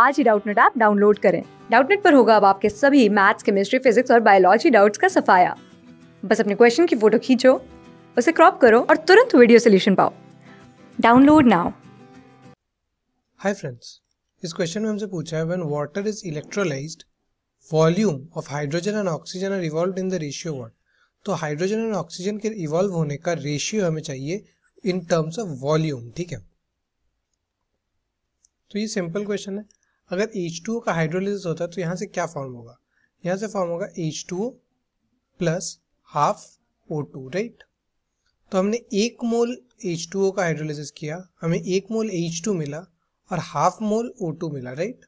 आज ही Doubtnut app download करें डाउटनेट पर होगा अब आपके सभी मैथ्स केमिस्ट्री फिजिक्स और बायोलॉजी डाउट्स का सफाया बस अपने क्वेश्चन की फोटो खींचो उसे क्रॉप करो और तुरंत वीडियो सोल्यूशन पाओ डाउनलोड नाउ हाय फ्रेंड्स इस क्वेश्चन में हमसे पूछा है when water is electrolysed volume of hydrogen and oxygen are evolve in the ratio one तो हाइड्रोजन एंड ऑक्सीजन के इवॉल्व होने का रेशियो हमें चाहिए इन टर्म्स ऑफ वॉल्यूम ठीक है तो ये सिंपल क्वेश्चन है अगर एच टू का हाइड्रोलिस होता है तो यहाँ से क्या फॉर्म होगा यहाँ से फॉर्म होगा H two plus half O right तो हमने एक मोल एच का हाइड्रोलिस किया हमें एक मोल एच मिला और हाफ मोल ओ मिला राइट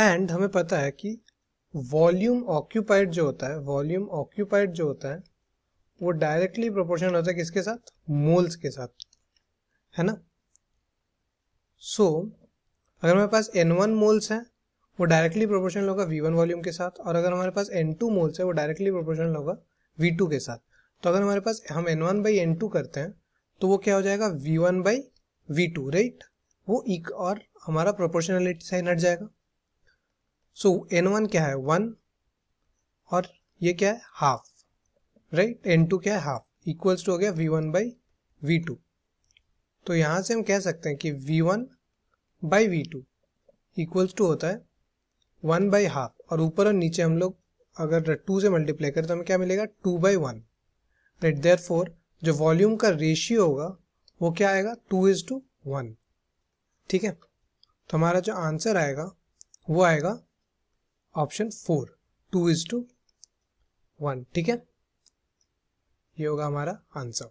एंड हमें पता है कि वॉल्यूम ऑक्यूपाइड जो होता है वॉल्यूम ऑक्यूपाइड जो होता है वो डायरेक्टली प्रोपोर्शनल होता है किसके साथ मोल्स के साथ है ना सो so, अगर हमारे पास एन वन मोल्स हैं वो डायरेक्टली प्रोपोर्शनल होगा वी वन वॉल्यूम के साथ और अगर हमारे पास एन टू मोल्स है वो डायरेक्टली प्रोपोर्शनल होगा वी टू के साथ तो अगर हमारे पास हम N one by N two करते हैं तो वो क्या हो जाएगा V one by V two right वो एक और हमारा प्रोपोर्शनलिटी साइन हट जाएगा सो एन वन क्या है वन और ये क्या है हाफ राइट एन टू क्या है हाफ इक्वल्स टू हो गया V one by V two तो यहाँ से हम कह सकते हैं कि V one by V two equals to होता है वन बाई हाफ और ऊपर और नीचे हम लोग अगर टू से मल्टीप्लाई करें तो हमें क्या मिलेगा two by one right therefore जो वॉल्यूम का रेशियो होगा वो क्या आएगा टू इज टू वन ठीक है तो हमारा जो आंसर आएगा वो आएगा option four two is to one ठीक है ये होगा हमारा आंसर